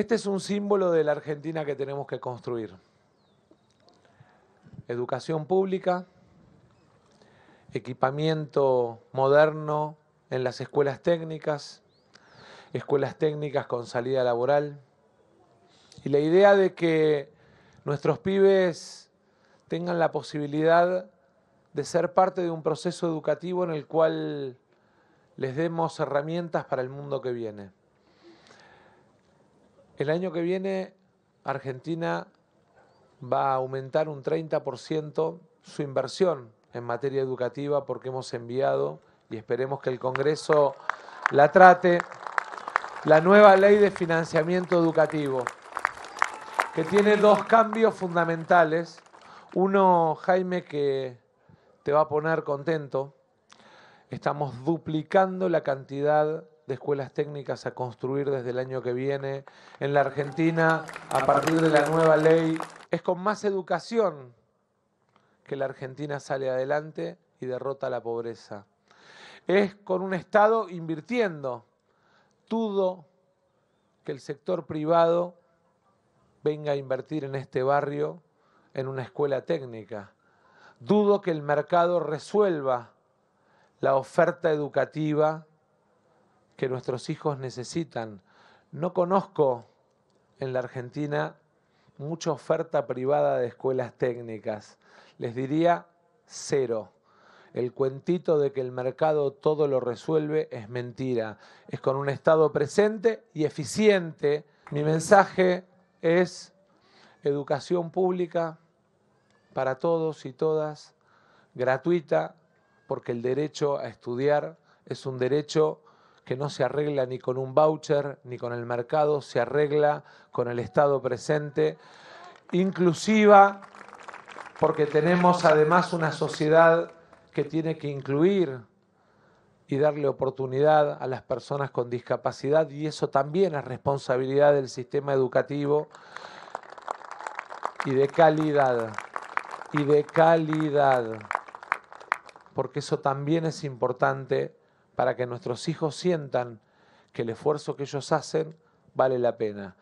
Este es un símbolo de la Argentina que tenemos que construir. Educación pública, equipamiento moderno en las escuelas técnicas, escuelas técnicas con salida laboral. Y la idea de que nuestros pibes tengan la posibilidad de ser parte de un proceso educativo en el cual les demos herramientas para el mundo que viene. El año que viene Argentina va a aumentar un 30% su inversión en materia educativa porque hemos enviado y esperemos que el Congreso la trate la nueva ley de financiamiento educativo que tiene dos cambios fundamentales. Uno, Jaime, que te va a poner contento. Estamos duplicando la cantidad de escuelas técnicas a construir desde el año que viene. En la Argentina, a partir de la nueva ley, es con más educación que la Argentina sale adelante y derrota la pobreza. Es con un Estado invirtiendo. Dudo que el sector privado venga a invertir en este barrio en una escuela técnica. Dudo que el mercado resuelva la oferta educativa que nuestros hijos necesitan. No conozco en la Argentina mucha oferta privada de escuelas técnicas. Les diría cero. El cuentito de que el mercado todo lo resuelve es mentira. Es con un Estado presente y eficiente. Mi mensaje es educación pública para todos y todas, gratuita, porque el derecho a estudiar es un derecho que no se arregla ni con un voucher ni con el mercado, se arregla con el Estado presente, inclusiva, porque tenemos además una sociedad que tiene que incluir y darle oportunidad a las personas con discapacidad y eso también es responsabilidad del sistema educativo y de calidad, y de calidad, porque eso también es importante para que nuestros hijos sientan que el esfuerzo que ellos hacen vale la pena.